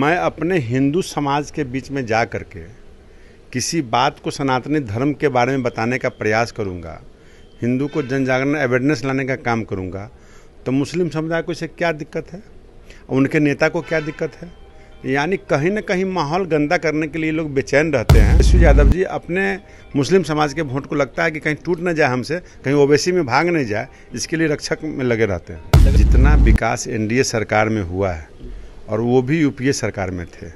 मैं अपने हिंदू समाज के बीच में जा कर के किसी बात को सनातनी धर्म के बारे में बताने का प्रयास करूँगा हिंदू को जन जागरण अवेयरनेस लाने का काम करूँगा तो मुस्लिम समुदाय को इसे क्या दिक्कत है उनके नेता को क्या दिक्कत है यानी कहीं ना कहीं माहौल गंदा करने के लिए लोग बेचैन रहते हैं विश्व यादव जी अपने मुस्लिम समाज के वोट को लगता है कि कहीं टूट ना जाए हमसे कहीं ओबीसी में भाग नहीं जाए इसके लिए रक्षक में लगे रहते हैं जितना विकास एनडीए सरकार में हुआ है और वो भी यूपीए सरकार में थे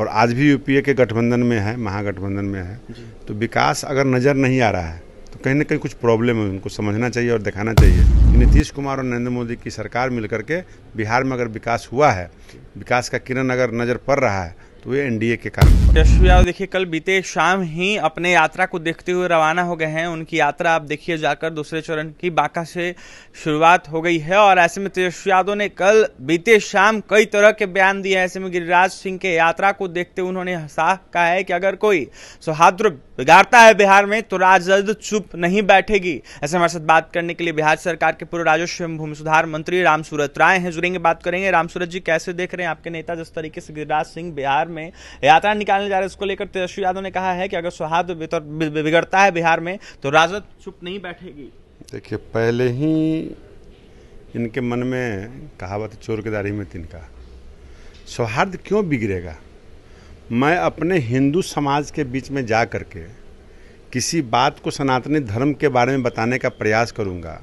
और आज भी यूपीए के गठबंधन में है महागठबंधन में है तो विकास अगर नज़र नहीं आ रहा है तो कहीं ना कहीं कुछ प्रॉब्लम है उनको समझना चाहिए और दिखाना चाहिए नीतीश कुमार और नरेंद्र मोदी की सरकार मिलकर के बिहार में अगर विकास हुआ है विकास का किरण अगर नज़र पड़ रहा है तो ये एनडीए के कारण यशवी यादव देखिए कल बीते शाम ही अपने यात्रा को देखते हुए रवाना हो गए हैं उनकी यात्रा आप देखिए जाकर दूसरे चरण की बांका से शुरुआत हो गई है और ऐसे में तेजस्वी यादव ने कल बीते शाम कई तरह के बयान दिए ऐसे में गिरिराज सिंह के यात्रा को देखते हुए उन्होंने साफ कहा है कि अगर कोई सौहार्द बिगाड़ता है बिहार में तो राजद चुप नहीं बैठेगी ऐसे हमारे साथ बात करने के लिए बिहार सरकार के पूर्व राजस्व एवं भूमि सुधार मंत्री रामसूरत राय हैं जुड़ेंगे बात करेंगे रामसूरत जी कैसे देख रहे हैं आपके नेता जिस तरीके से गिरिराज सिंह बिहार में में यात्रा निकालने जा रहे इसको लेकर तेजस्वी यादव ने कहा है कि अगर सौहार्द बिगड़ता है बिहार में तो राजद चुप नहीं बैठेगी देखिए पहले ही इनके मन में कहावत चोर के दारी में तिनका सौहार्द क्यों बिगड़ेगा मैं अपने हिंदू समाज के बीच में जा कर के किसी बात को सनातनी धर्म के बारे में बताने का प्रयास करूंगा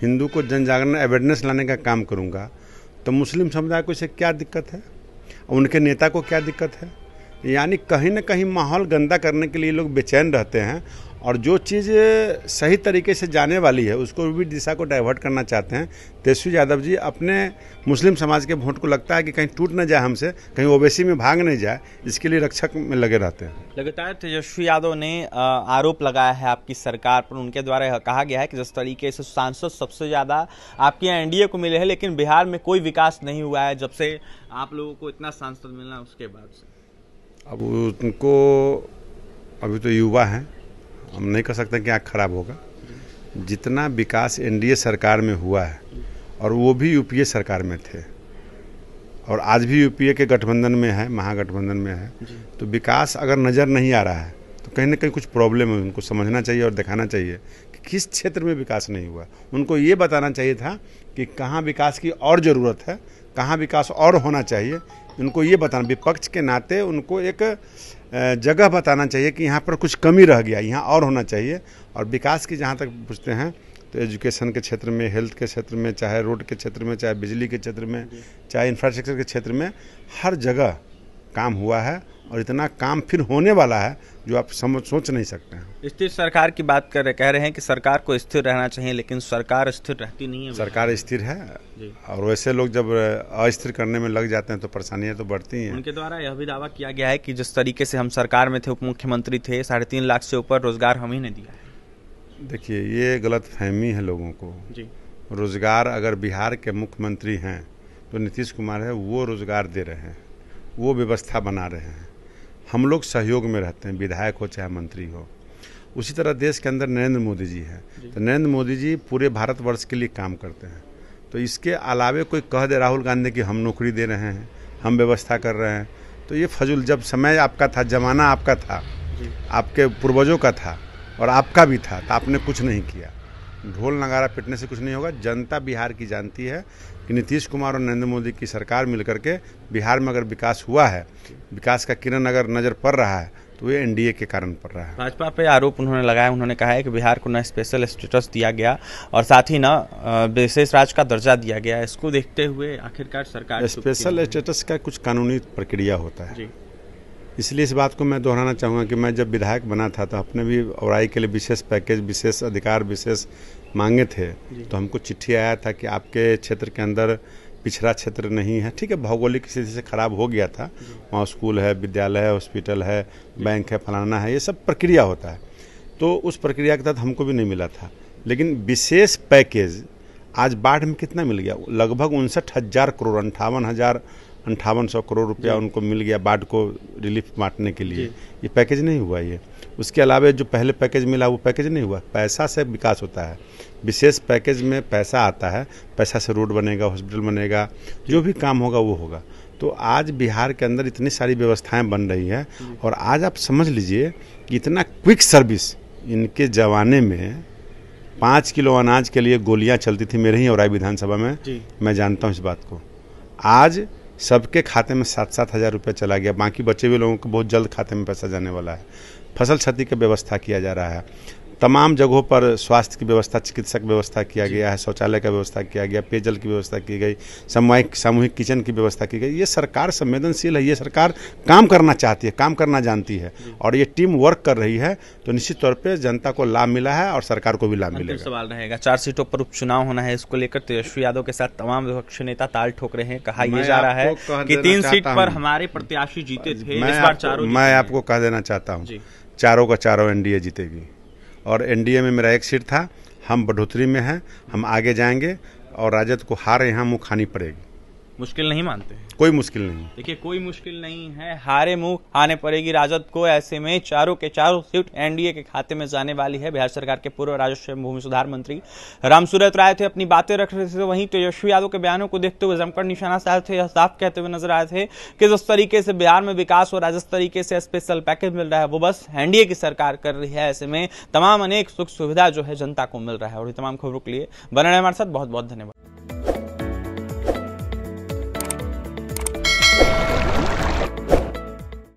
हिंदू को जन जागरण अवेयरनेस लाने का काम करूंगा तो मुस्लिम समुदाय को इसे क्या दिक्कत है उनके नेता को क्या दिक्कत है यानी कहीं ना कहीं माहौल गंदा करने के लिए लोग बेचैन रहते हैं और जो चीज़ सही तरीके से जाने वाली है उसको भी दिशा को डाइवर्ट करना चाहते हैं तेजस्वी यादव जी अपने मुस्लिम समाज के वोट को लगता है कि कहीं टूट ना जाए हमसे कहीं ओबीसी में भाग नहीं जाए इसके लिए रक्षक में लगे रहते हैं लगातार तेजस्वी यादव ने आरोप लगाया है आपकी सरकार पर उनके द्वारा कहा गया है कि जिस तरीके से सांसद सबसे ज़्यादा आपके यहाँ को मिले हैं लेकिन बिहार में कोई विकास नहीं हुआ है जब से आप लोगों को इतना सांसद मिलना उसके बाद से अब उनको अभी तो युवा हैं हम नहीं कह सकते कि आँख खराब होगा जितना विकास एनडीए सरकार में हुआ है और वो भी यूपीए सरकार में थे और आज भी यूपीए के गठबंधन में है महागठबंधन में है तो विकास अगर नज़र नहीं आ रहा है तो कहीं ना कहीं कुछ प्रॉब्लम है उनको समझना चाहिए और दिखाना चाहिए कि किस क्षेत्र में विकास नहीं हुआ उनको ये बताना चाहिए था कि कहाँ विकास की और ज़रूरत है कहाँ विकास और होना चाहिए उनको ये बताना विपक्ष के नाते उनको एक जगह बताना चाहिए कि यहाँ पर कुछ कमी रह गया यहाँ और होना चाहिए और विकास की जहाँ तक पूछते हैं तो एजुकेशन के क्षेत्र में हेल्थ के क्षेत्र में चाहे रोड के क्षेत्र में चाहे बिजली के क्षेत्र में चाहे इंफ्रास्ट्रक्चर के क्षेत्र में हर जगह काम हुआ है और इतना काम फिर होने वाला है जो आप समझ सोच नहीं सकते हैं स्थिर सरकार की बात कर रहे कह रहे हैं कि सरकार को स्थिर रहना चाहिए लेकिन सरकार स्थिर रहती नहीं है सरकार स्थिर है और वैसे लोग जब अस्थिर करने में लग जाते हैं तो परेशानियां तो बढ़ती हैं उनके द्वारा यह भी दावा किया गया है कि जिस तरीके से हम सरकार में थे उप मुख्यमंत्री थे साढ़े तीन लाख से ऊपर रोजगार हम ही ने दिया है देखिए ये गलत फहमी है लोगों को जी रोजगार अगर बिहार के मुख्यमंत्री हैं तो नीतीश कुमार है वो रोजगार दे रहे हैं वो व्यवस्था बना रहे हैं हम लोग सहयोग में रहते हैं विधायक हो चाहे मंत्री हो उसी तरह देश के अंदर नरेंद्र मोदी जी हैं तो नरेंद्र मोदी जी पूरे भारतवर्ष के लिए काम करते हैं तो इसके अलावे कोई कह दे राहुल गांधी कि हम नौकरी दे रहे हैं हम व्यवस्था कर रहे हैं तो ये फजूल जब समय आपका था ज़माना आपका था आपके पूर्वजों का था और आपका भी था तो आपने कुछ नहीं किया ढोल नगारा पिटने से कुछ नहीं होगा जनता बिहार की जानती है कि नीतीश कुमार और नरेंद्र मोदी की सरकार मिलकर के बिहार में अगर विकास हुआ है विकास का किरण अगर नज़र पड़ रहा है तो ये एनडीए के कारण पड़ रहा है भाजपा पे आरोप उन्होंने लगाया उन्होंने कहा है कि बिहार को न स्पेशल स्टेटस दिया गया और साथ ही न विशेष राज्य का दर्जा दिया गया इसको देखते हुए आखिरकार सरकार स्पेशल स्टेटस का कुछ कानूनी प्रक्रिया होता है इसलिए इस बात को मैं दोहराना चाहूँगा कि मैं जब विधायक बना था तो अपने भी औराई के लिए विशेष पैकेज विशेष अधिकार विशेष मांगे थे तो हमको चिट्ठी आया था कि आपके क्षेत्र के अंदर पिछड़ा क्षेत्र नहीं है ठीक है भौगोलिक स्थिति से खराब हो गया था वहाँ स्कूल है विद्यालय है हॉस्पिटल है बैंक है फलाना है ये सब प्रक्रिया होता है तो उस प्रक्रिया के तहत हमको भी नहीं मिला था लेकिन विशेष पैकेज आज बाढ़ में कितना मिल गया लगभग उनसठ हज़ार करोड़ अंठावन हज़ार अंठावन सौ करोड़ रुपया उनको मिल गया बाढ़ को रिलीफ बांटने के लिए ये पैकेज नहीं हुआ ये उसके अलावा जो पहले पैकेज मिला वो पैकेज नहीं हुआ पैसा से विकास होता है विशेष पैकेज में पैसा आता है पैसा से रोड बनेगा हॉस्पिटल बनेगा जो भी काम होगा वो होगा तो आज बिहार के अंदर इतनी सारी व्यवस्थाएं बन रही है और आज आप समझ लीजिए कि इतना क्विक सर्विस इनके जमाने में पाँच किलो अनाज के लिए गोलियां चलती थी मेरे ही और विधानसभा में मैं जानता हूँ इस बात को आज सबके खाते में सात सात हज़ार रुपये चला गया बाकी बचे हुए लोगों को बहुत जल्द खाते में पैसा जाने वाला है फसल क्षति का व्यवस्था किया जा रहा है तमाम जगहों पर स्वास्थ्य की व्यवस्था चिकित्सक व्यवस्था किया गया है शौचालय का व्यवस्था किया गया पेयजल की व्यवस्था की गई सामूहिक सामूहिक किचन की व्यवस्था की गई ये सरकार संवेदनशील है ये सरकार काम करना चाहती है काम करना जानती है और ये टीम वर्क कर रही है तो निश्चित तौर पर जनता को लाभ मिला है और सरकार को भी लाभ मिलेगा सवाल रहेगा चार सीटों पर उपचुनाव होना है इसको लेकर तेजस्वी तो यादव के साथ तमाम विपक्ष नेता ताल ठोक रहे हैं कहा यह जा रहा है कि तीन सीट पर हमारे प्रत्याशी जीते थे मैं आपको कह देना चाहता हूँ चारों का चारों एनडीए जीतेगी और एनडीए में मेरा एक सीट था हम बढ़ोतरी में हैं हम आगे जाएंगे और राजद को हार यहाँ मुँह खानी पड़ेगी मुश्किल नहीं मानते कोई मुश्किल नहीं देखिए कोई मुश्किल नहीं है हारे मुंह आने पड़ेगी राजद को ऐसे में चारों के चारों सीट एनडीए के खाते में जाने वाली है बिहार सरकार के पूर्व राजस्व भूमि सुधार मंत्री रामसूरत राय थे अपनी बातें रख रहे थे वहीं तेजस्वी यादव के बयानों को देखते हुए जमकर निशाना साध थे या साफ कहते हुए नजर आए थे कि जिस तरीके से बिहार में विकास और जिस तरीके से स्पेशल पैकेज मिल रहा है वो बस एनडीए की सरकार कर रही है ऐसे में तमाम अनेक सुख सुविधा जो है जनता को मिल रहा है और तमाम खबरों के लिए बने रहे हमारे साथ बहुत बहुत धन्यवाद